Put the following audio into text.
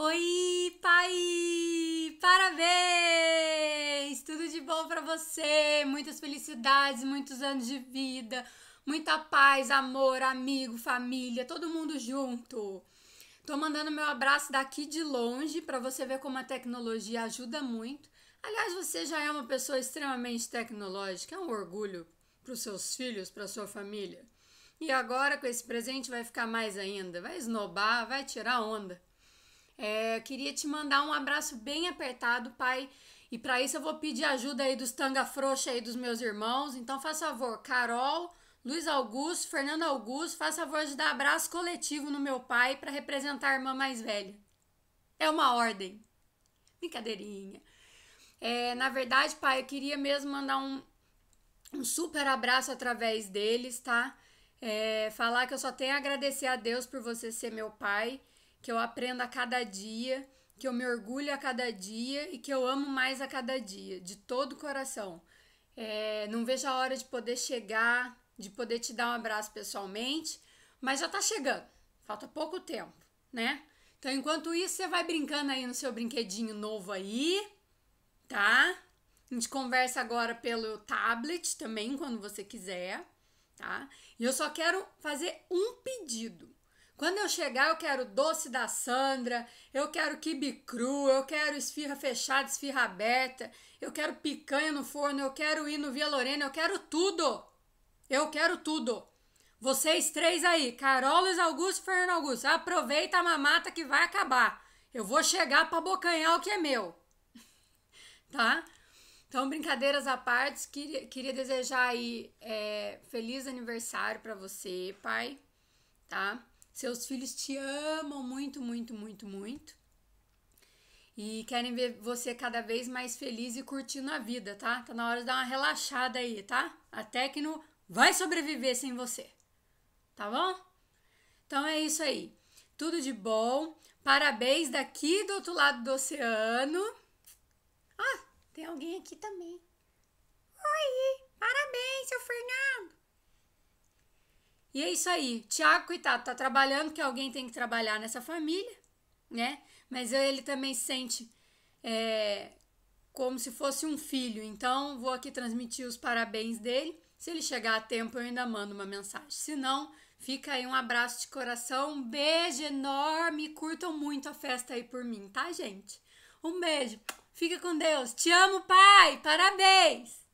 Oi, pai! Parabéns! Tudo de bom para você! Muitas felicidades, muitos anos de vida, muita paz, amor, amigo, família, todo mundo junto. Tô mandando meu abraço daqui de longe para você ver como a tecnologia ajuda muito. Aliás, você já é uma pessoa extremamente tecnológica, é um orgulho para os seus filhos, para sua família. E agora com esse presente vai ficar mais ainda, vai esnobar, vai tirar onda. É, queria te mandar um abraço bem apertado, pai. E para isso eu vou pedir ajuda aí dos tanga frouxa aí dos meus irmãos. Então, faz favor, Carol, Luiz Augusto, Fernando Augusto, faz favor de dar abraço coletivo no meu pai para representar a irmã mais velha. É uma ordem. Brincadeirinha. É, na verdade, pai, eu queria mesmo mandar um, um super abraço através deles, tá? É, falar que eu só tenho a agradecer a Deus por você ser meu pai que eu aprenda a cada dia, que eu me orgulho a cada dia e que eu amo mais a cada dia, de todo o coração. É, não vejo a hora de poder chegar, de poder te dar um abraço pessoalmente, mas já tá chegando, falta pouco tempo, né? Então, enquanto isso, você vai brincando aí no seu brinquedinho novo aí, tá? A gente conversa agora pelo tablet também, quando você quiser, tá? E eu só quero fazer um pedido. Quando eu chegar, eu quero doce da Sandra, eu quero quibe cru, eu quero esfirra fechada, esfirra aberta, eu quero picanha no forno, eu quero ir no Via Lorena, eu quero tudo. Eu quero tudo. Vocês três aí, Carolas, Augusto e Fernando Augusto, aproveita a mamata que vai acabar. Eu vou chegar para bocanhar o que é meu. tá? Então, brincadeiras à parte, queria, queria desejar aí é, feliz aniversário para você, pai. Tá? Seus filhos te amam muito, muito, muito, muito. E querem ver você cada vez mais feliz e curtindo a vida, tá? Tá na hora de dar uma relaxada aí, tá? A Tecno vai sobreviver sem você. Tá bom? Então é isso aí. Tudo de bom. Parabéns daqui do outro lado do oceano. Ah, tem alguém aqui também. Oi! Parabéns, seu Fernando! E é isso aí. Tiago, coitado, tá trabalhando, que alguém tem que trabalhar nessa família, né? Mas ele também sente é, como se fosse um filho. Então, vou aqui transmitir os parabéns dele. Se ele chegar a tempo, eu ainda mando uma mensagem. Se não, fica aí um abraço de coração, um beijo enorme. Curtam muito a festa aí por mim, tá, gente? Um beijo. Fica com Deus. Te amo, pai. Parabéns.